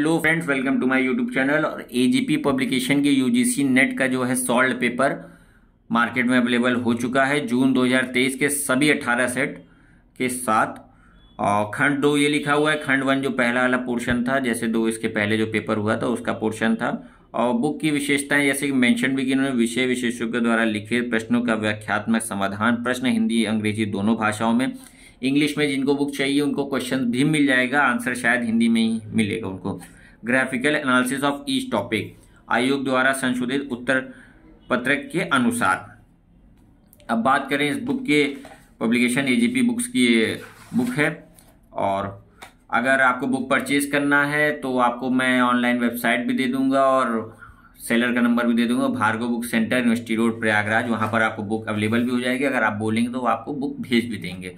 hello friends welcome to my YouTube channel और AGP publication के UGC NET का जो है सॉल्ड पेपर मार्केट में अवेलेबल हो चुका है जून 2023 के सभी 18 सेट के साथ और खंड दो ये लिखा हुआ है खंड वन जो पहला वाला पोर्शन था जैसे दो इसके पहले जो पेपर हुआ था उसका पोर्शन था और बुक की विशेषताएं जैसे कि मैंशन भी कि इन्होंने विषय विशेषज्ञों द्वारा लिखे प्रश्नों का व्याख्यात्मक समाधान प्रश्न हिंदी अंग्रेजी दोनों भाषाओं में इंग्लिश में जिनको बुक चाहिए उनको क्वेश्चन भी मिल जाएगा आंसर शायद हिंदी में ही मिलेगा उनको graphical analysis of each topic आयोग द्वारा संशोधित उत्तर पत्रक के अनुसार अब बात करें इस बुक के पब्लिकेशन एजीपी बुक्स की बुक है और अगर आपको बुक परचेज़ करना है तो आपको मैं ऑनलाइन वेबसाइट भी दे दूंगा और सेलर का नंबर भी दे दूंगा Bhargava book centre university road Prayagraj वहाँ पर आपको बुक अवेलेबल भी हो जाएगी अगर आप बोलेंगे तो आपको बुक भेज भी देंगे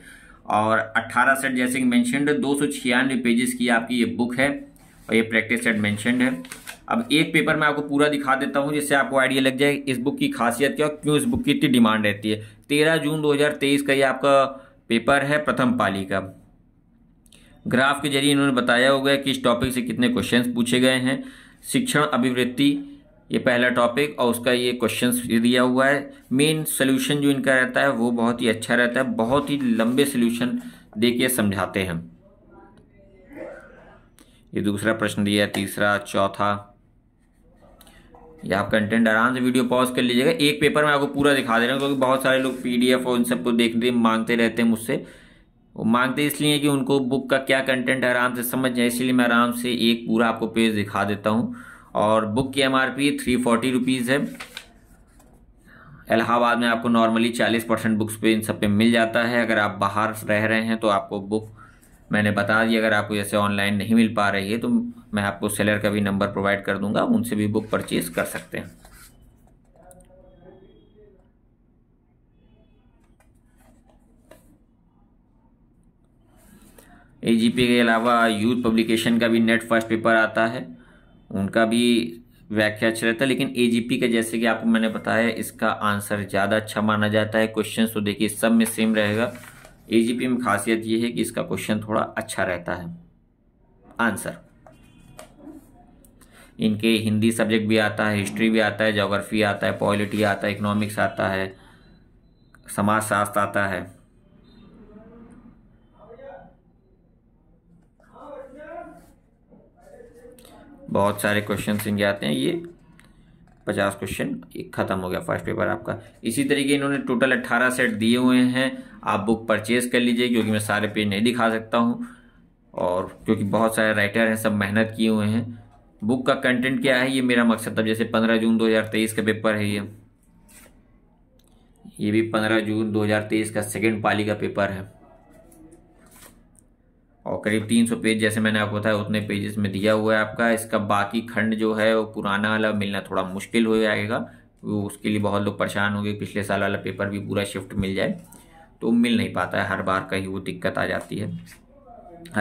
और 18 सेट जैसे कि मैंशनड दो सौ छियानवे पेजेस की आपकी ये बुक है और ये प्रैक्टिस सेट मैंशनड है अब एक पेपर मैं आपको पूरा दिखा देता हूँ जिससे आपको आइडिया लग जाए इस बुक की खासियत क्या और क्यों इस बुक की इतनी डिमांड रहती है तेरह जून 2023 का ये आपका पेपर है प्रथम पाली का ग्राफ के जरिए इन्होंने बताया होगा कि इस टॉपिक से कितने क्वेश्चन पूछे गए हैं शिक्षण अभिवृत्ति ये पहला टॉपिक और उसका ये क्वेश्चन दिया हुआ है मेन सोल्यूशन जो इनका रहता है वो बहुत ही अच्छा रहता है बहुत ही लंबे सोल्यूशन दे के समझाते हैं ये दूसरा प्रश्न दिया है तीसरा चौथा ये आप कंटेंट आराम से वीडियो पॉज कर लीजिएगा एक पेपर में आपको पूरा दिखा दे रहा हूँ क्योंकि बहुत सारे लोग पीडीएफ और इन सबको देखते मांगते रहते हैं मुझसे वो मांगते इसलिए कि उनको बुक का क्या कंटेंट आराम से समझ जाए इसलिए मैं आराम से एक पूरा आपको पेज दिखा देता हूँ और बुक की M R P three forty rupees है इलाहाबाद में आपको नॉर्मली चालीस परसेंट बुक्स पे इन सब पे मिल जाता है अगर आप बाहर रह रहे हैं तो आपको बुक मैंने बता दी अगर आपको जैसे ऑनलाइन नहीं मिल पा रही है तो मैं आपको सेलर का भी नंबर प्रोवाइड कर दूंगा उनसे भी बुक परचेज़ कर सकते हैं ए के अलावा यूथ पब्लिकेशन का भी नेट फर्स्ट पेपर आता है उनका भी व्याख्या अच्छा रहता है लेकिन एजीपी का जैसे कि आपको मैंने बताया इसका आंसर ज़्यादा अच्छा माना जाता है क्वेश्चन तो देखिए सब में सेम रहेगा एजीपी में खासियत ये है कि इसका क्वेश्चन थोड़ा अच्छा रहता है आंसर इनके हिंदी सब्जेक्ट भी आता है हिस्ट्री भी आता है जोग्राफी आता है पॉलिटी आता है इकोनॉमिक्स आता है समाजशास्त्र आता है बहुत सारे क्वेश्चन इनके आते हैं ये पचास क्वेश्चन ख़त्म हो गया फर्स्ट पेपर आपका इसी तरीके इन्होंने टोटल अट्ठारह सेट दिए हुए हैं आप बुक परचेज़ कर लीजिए क्योंकि मैं सारे पेज नहीं दिखा सकता हूँ और क्योंकि बहुत सारे राइटर हैं सब मेहनत किए हुए हैं बुक का कंटेंट क्या है ये मेरा मकसद था जैसे पंद्रह जून तेईस का पेपर है ये ये भी पंद्रह जून तेईस का सेकेंड पाली का पेपर है और करीब 300 पेज जैसे मैंने आपको बताया उतने पेजेस में दिया हुआ है आपका इसका बाकी खंड जो है वो पुराना वाला मिलना थोड़ा मुश्किल हो जाएगा वो उसके लिए बहुत लोग परेशान हो गए पिछले साल वाला पेपर भी पूरा शिफ्ट मिल जाए तो मिल नहीं पाता है हर बार कहीं वो दिक्कत आ जाती है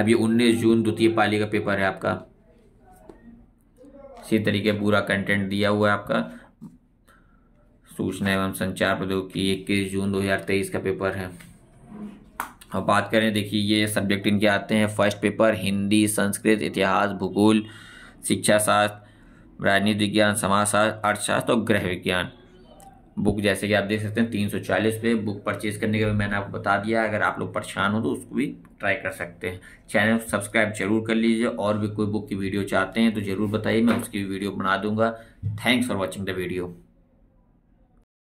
अब ये उन्नीस जून द्वितीय पाली का पेपर है आपका इसी तरीके पूरा कंटेंट दिया हुआ है आपका सूचना एवं संचार प्रौद्योगिकी इक्कीस जून तेईस का पेपर है अब बात करें देखिए ये सब्जेक्ट इनके आते हैं फर्स्ट पेपर हिंदी संस्कृत इतिहास भूगोल शिक्षा शास्त्र राजनीति विज्ञान समाजशास्त्र अर्थशास्त्र और गृह विज्ञान बुक जैसे कि आप देख सकते हैं तीन सौ चालीस पे बुक परचेज करने के लिए मैंने आपको बता दिया अगर आप लोग परेशान हो तो उसको भी ट्राई कर सकते हैं चैनल सब्सक्राइब जरूर कर लीजिए और भी कोई बुक की वीडियो चाहते हैं तो ज़रूर बताइए मैं उसकी वीडियो बना दूंगा thanks for watching the video